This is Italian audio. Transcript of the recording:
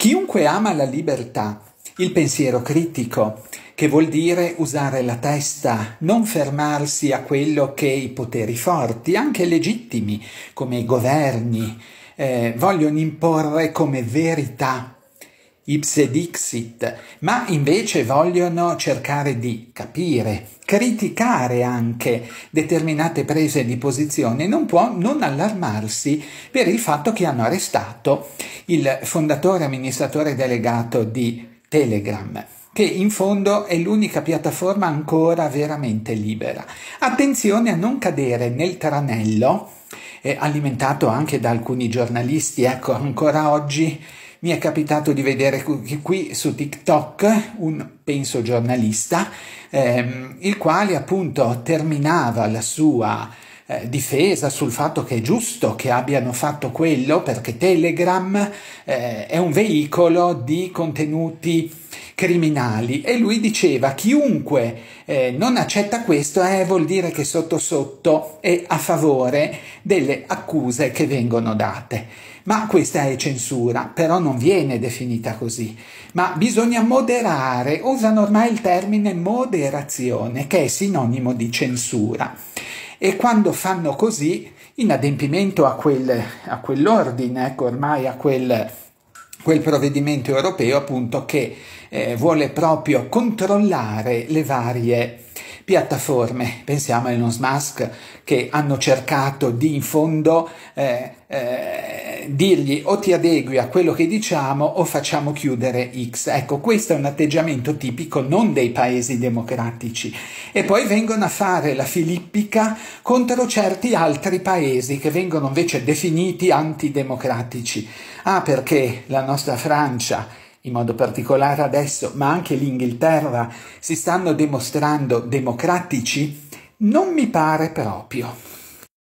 Chiunque ama la libertà, il pensiero critico, che vuol dire usare la testa, non fermarsi a quello che i poteri forti, anche legittimi, come i governi, eh, vogliono imporre come verità ipse dixit, ma invece vogliono cercare di capire, criticare anche determinate prese di posizione, non può non allarmarsi per il fatto che hanno arrestato il fondatore amministratore delegato di Telegram che in fondo è l'unica piattaforma ancora veramente libera. Attenzione a non cadere nel tranello, eh, alimentato anche da alcuni giornalisti, ecco, ancora oggi mi è capitato di vedere qui su TikTok un penso giornalista, ehm, il quale appunto terminava la sua eh, difesa sul fatto che è giusto che abbiano fatto quello perché Telegram eh, è un veicolo di contenuti criminali e lui diceva chiunque eh, non accetta questo eh, vuol dire che sotto sotto è a favore delle accuse che vengono date. Ma questa è censura, però non viene definita così. Ma bisogna moderare, usano ormai il termine moderazione che è sinonimo di censura. E quando fanno così, in adempimento a, quel, a quell'ordine, ecco ormai a quel quel provvedimento europeo appunto che eh, vuole proprio controllare le varie piattaforme, pensiamo a Elon Musk, che hanno cercato di in fondo eh, eh, eh, dirgli o ti adegui a quello che diciamo o facciamo chiudere X. Ecco, questo è un atteggiamento tipico non dei paesi democratici. E poi vengono a fare la filippica contro certi altri paesi che vengono invece definiti antidemocratici. Ah, perché la nostra Francia in modo particolare adesso, ma anche l'Inghilterra, si stanno dimostrando democratici? Non mi pare proprio.